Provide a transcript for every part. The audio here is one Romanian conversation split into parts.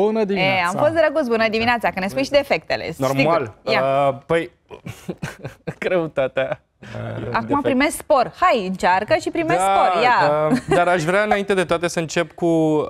Bună dimineața! E, am fost drăguț, bună dimineața, că ne spui și defectele. Normal. Uh, păi, greutatea. Uh, Acum primesc spor. Hai, încearcă și primesc da, spor. Ia. Uh, dar aș vrea înainte de toate să încep cu uh,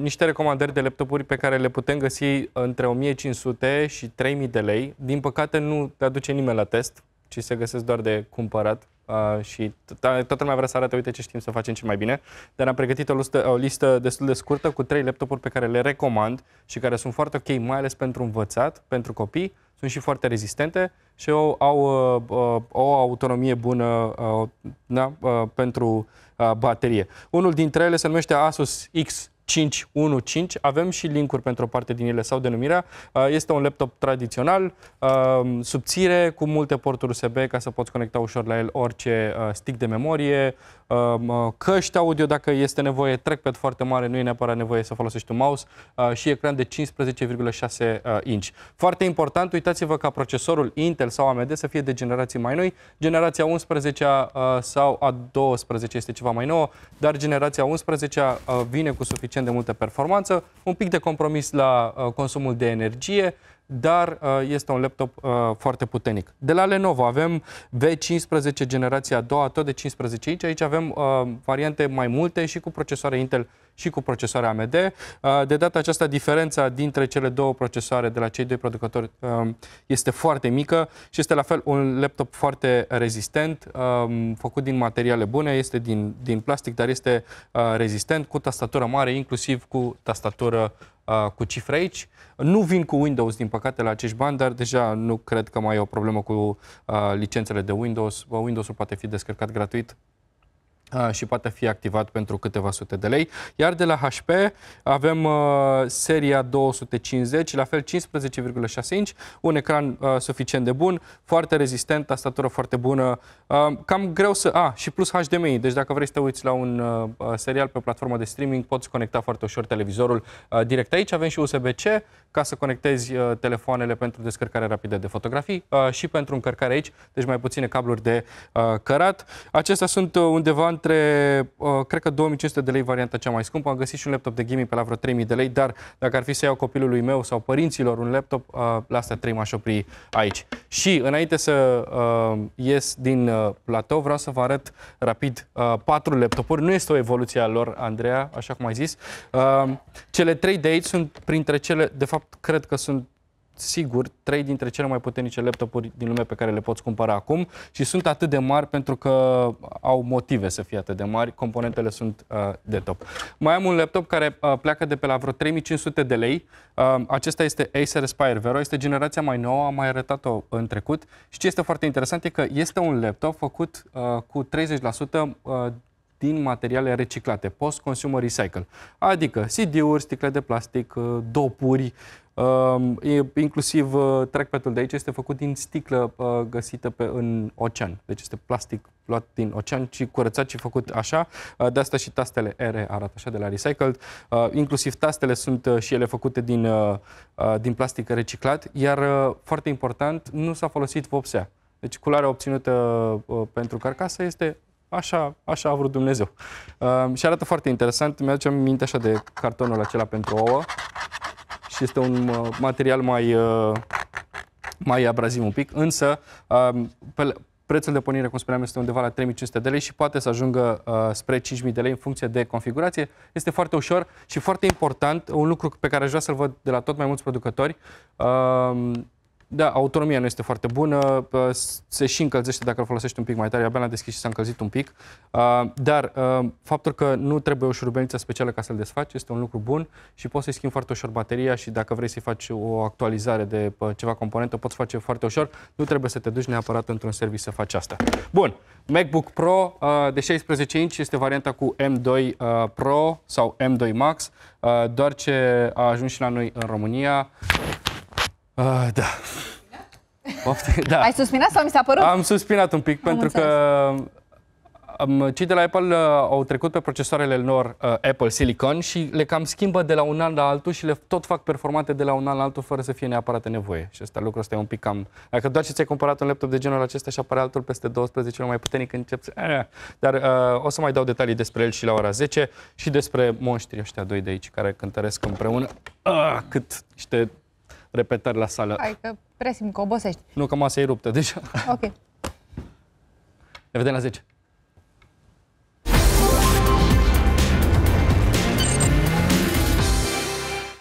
niște recomandări de laptopuri pe care le putem găsi între 1500 și 3000 de lei. Din păcate nu te aduce nimeni la test, ci se găsesc doar de cumpărat. Uh, și toată lumea vrea să arate, uite ce știm să facem ce mai bine, dar am pregătit o listă, o listă destul de scurtă cu trei laptopuri pe care le recomand și care sunt foarte ok, mai ales pentru învățat, pentru copii, sunt și foarte rezistente și au, au uh, o uh, autonomie bună uh, da, uh, pentru uh, baterie. Unul dintre ele se numește Asus X 515, avem și linkuri pentru o parte din ele sau denumirea. Uh, este un laptop tradițional, uh, subțire, cu multe porturi USB ca să poți conecta ușor la el orice uh, stick de memorie, um, căști audio dacă este nevoie, trackpad foarte mare, nu e neapărat nevoie să folosești un mouse și ecran de 15,6 inch. Foarte important, uitați-vă ca procesorul Intel sau AMD să fie de generații mai noi. Generația 11 sau a 12 este ceva mai nouă, dar generația 11 vine cu suficient suficient de multă performanță, un pic de compromis la uh, consumul de energie, dar uh, este un laptop uh, foarte puternic. De la Lenovo avem V15 generația a doua, tot de 15 inch. Aici avem uh, variante mai multe și cu procesoare Intel și cu procesoare AMD. De data aceasta, diferența dintre cele două procesoare de la cei doi producători este foarte mică și este la fel un laptop foarte rezistent, făcut din materiale bune, este din, din plastic, dar este rezistent, cu tastatură mare, inclusiv cu tastatură uh, cu cifre aici. Nu vin cu Windows, din păcate, la acești bani, dar deja nu cred că mai e o problemă cu uh, licențele de Windows. Windows-ul poate fi descărcat gratuit și poate fi activat pentru câteva sute de lei. Iar de la HP avem uh, seria 250, la fel 15,6 inch, un ecran uh, suficient de bun, foarte rezistent, tastatură foarte bună, uh, cam greu să... A, și plus HDMI, deci dacă vrei să te uiți la un uh, serial pe platforma de streaming, poți conecta foarte ușor televizorul uh, direct aici. Avem și USB-C ca să conectezi uh, telefoanele pentru descărcare rapidă de fotografii uh, și pentru încărcare aici, deci mai puține cabluri de uh, cărat. Acestea sunt undeva undeva între, uh, cred că 2500 de lei varianta cea mai scumpă. Am găsit și un laptop de gaming pe la vreo 3000 de lei, dar dacă ar fi să iau copilului meu sau părinților un laptop, uh, la astea 3 m-aș opri aici. Și înainte să uh, ies din uh, platou, vreau să vă arăt rapid uh, patru laptopuri. Nu este o evoluție a lor, Andreea, așa cum ai zis. Uh, cele trei de aici sunt printre cele, de fapt, cred că sunt sigur, trei dintre cele mai puternice laptopuri din lume pe care le poți cumpăra acum și sunt atât de mari pentru că au motive să fie atât de mari, componentele sunt uh, de top. Mai am un laptop care uh, pleacă de pe la vreo 3500 de lei, uh, acesta este Acer Aspire Vero, este generația mai nouă, am mai arătat-o în trecut și ce este foarte interesant e că este un laptop făcut uh, cu 30% uh, din materiale reciclate, post-consumer recycle, adică CD-uri, sticle de plastic, uh, dopuri, um, inclusiv uh, trackpad-ul de aici este făcut din sticlă uh, găsită pe, în ocean, deci este plastic luat din ocean și curățat și făcut așa. De asta și tastele R arată așa de la Recycled. Inclusiv tastele sunt și ele făcute din, din plastic reciclat, iar foarte important, nu s-a folosit vopsea. Deci culoarea obținută pentru carcasă este așa, așa a vrut Dumnezeu. Uh, și arată foarte interesant, mi-aduce minte așa de cartonul acela pentru ouă și este un uh, material mai, uh, mai abraziv un pic, însă uh, pe, prețul de pornire, cum spuneam, este undeva la 3500 de lei și poate să ajungă uh, spre 5000 de lei în funcție de configurație. Este foarte ușor și foarte important, un lucru pe care aș vrea să-l văd de la tot mai mulți producători, uh, da, autonomia nu este foarte bună, se și încălzește dacă îl folosești un pic mai tare, abia l-am deschis și s-a încălzit un pic, dar faptul că nu trebuie o șurubelniță specială ca să-l desfaci este un lucru bun și poți să-i schimbi foarte ușor bateria și dacă vrei să-i faci o actualizare de ceva componentă, poți face foarte ușor, nu trebuie să te duci neapărat într-un serviciu să faci asta. Bun, MacBook Pro de 16 inch este varianta cu M2 Pro sau M2 Max, doar ce a ajuns și la noi în România Uh, da. Poftă, da. Ai suspinat sau mi s-a părut? Am suspinat un pic am pentru înțeles. că cei de la Apple uh, au trecut pe procesoarele lor uh, Apple Silicon și le cam schimbă de la un an la altul și le tot fac performante de la un an la altul fără să fie neapărat nevoie. Și asta lucrul ăsta e un pic cam... Dacă doar ce ți-ai cumpărat un laptop de genul acesta și apare altul peste 12 ori mai puternic, încep să... Eh, dar uh, o să mai dau detalii despre el și la ora 10 și despre monștrii ăștia doi de aici care cântăresc împreună. Uh, cât niște repetări la sală. Hai că presim, că obosești. Nu, că masa e ruptă deja. Ok. Ne vedem la 10.